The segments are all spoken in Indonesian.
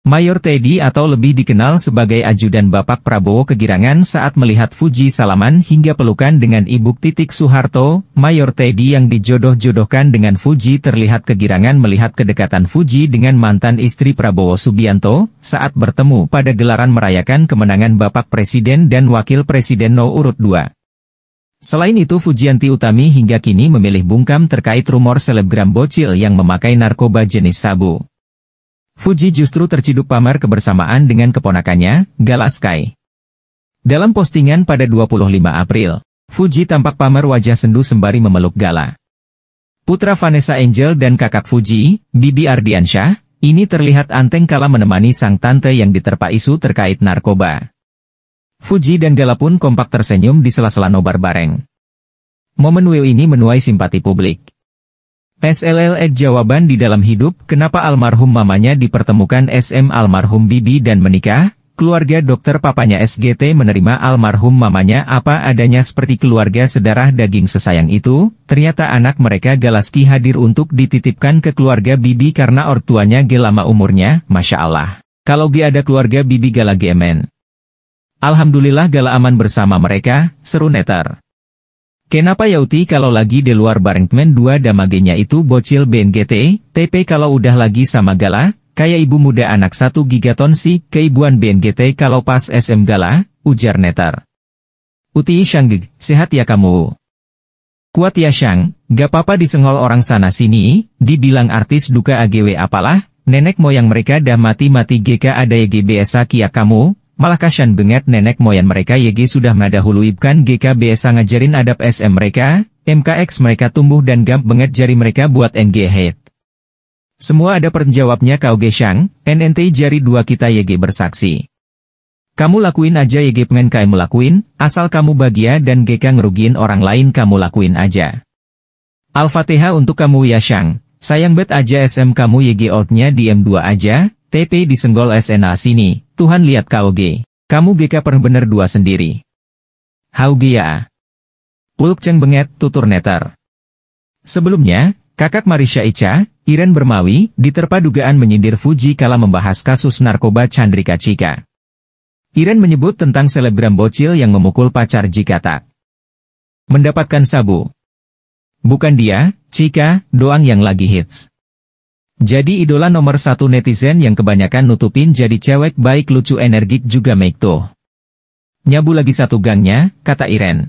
Mayor Teddy atau lebih dikenal sebagai ajudan Bapak Prabowo kegirangan saat melihat Fuji Salaman hingga pelukan dengan Ibu Titik Soeharto, Mayor Teddy yang dijodoh-jodohkan dengan Fuji terlihat kegirangan melihat kedekatan Fuji dengan mantan istri Prabowo Subianto, saat bertemu pada gelaran merayakan kemenangan Bapak Presiden dan Wakil Presiden No Urut 2. Selain itu Fujianti Utami hingga kini memilih bungkam terkait rumor selebgram bocil yang memakai narkoba jenis sabu. Fuji justru terciduk pamer kebersamaan dengan keponakannya, Sky. Dalam postingan pada 25 April, Fuji tampak pamer wajah sendu sembari memeluk Gala. Putra Vanessa Angel dan kakak Fuji, Bibi Ardiansyah, ini terlihat anteng kala menemani sang tante yang diterpa isu terkait narkoba. Fuji dan Gala pun kompak tersenyum di sela-sela nobar bareng. Momen Will ini menuai simpati publik. SLL ed jawaban di dalam hidup, kenapa almarhum mamanya dipertemukan SM almarhum Bibi dan menikah? Keluarga dokter papanya SGT menerima almarhum mamanya apa adanya seperti keluarga sedarah daging sesayang itu, ternyata anak mereka Galaski hadir untuk dititipkan ke keluarga Bibi karena ortuanya gelama umurnya, Masya Allah. Kalau gak ada keluarga Bibi Gala Alhamdulillah Gala aman bersama mereka, seru netar. Kenapa Yauti kalau lagi di luar bareng men 2 damagenya itu bocil BNGT, e? TP kalau udah lagi sama Gala, kayak ibu muda anak satu gigaton si keibuan BNGT e kalau pas SM Gala, ujar Netar. Uti Shanggeg, sehat ya kamu? Kuat ya Shang, gak papa disengol orang sana sini, dibilang artis duka AGW apalah, nenek moyang mereka dah mati-mati GK ada YGBSA kia kamu, Malah kasihan benget nenek moyang mereka YG sudah madahuluibkan GKB ngajarin adab SM mereka, MKX mereka tumbuh dan gap benget jari mereka buat NG head. Semua ada perjawabnya kau Geshang, NNT jari dua kita YG bersaksi. Kamu lakuin aja YG pengen kamu lakuin, asal kamu bahagia dan GK ngerugiin orang lain kamu lakuin aja. Alfa fatihah untuk kamu ya Shang, sayang bet aja SM kamu YG outnya di M2 aja, TP disenggol SNA sini, Tuhan lihat KOG. Kamu GK pernah bener dua sendiri. Haugia. Ulk ceng benget tutur neter. Sebelumnya, kakak Marisha Ica, Iren Bermawi, diterpa dugaan menyindir Fuji kala membahas kasus narkoba Chandrika Cika. Iren menyebut tentang selebgram bocil yang memukul pacar jika tak mendapatkan sabu. Bukan dia, Cika, doang yang lagi hits. Jadi idola nomor satu netizen yang kebanyakan nutupin jadi cewek baik lucu energik juga make tuh. Nyabu lagi satu gangnya, kata Iren.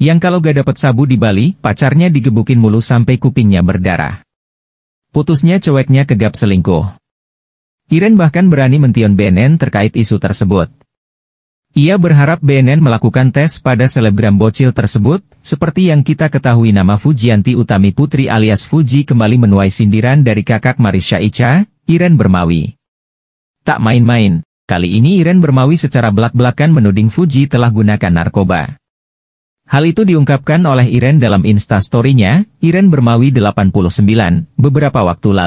Yang kalau gak dapet sabu di Bali, pacarnya digebukin mulu sampai kupingnya berdarah. Putusnya ceweknya kegap selingkuh. Iren bahkan berani mention BNN terkait isu tersebut. Ia berharap BNN melakukan tes pada selebgram bocil tersebut, seperti yang kita ketahui nama Fujianti Utami Putri alias Fuji kembali menuai sindiran dari kakak Marisha Ica, Iren Bermawi. Tak main-main, kali ini Iren Bermawi secara belak-belakan menuding Fuji telah gunakan narkoba. Hal itu diungkapkan oleh Iren dalam instastorynya, Iren Bermawi 89, beberapa waktu lalu.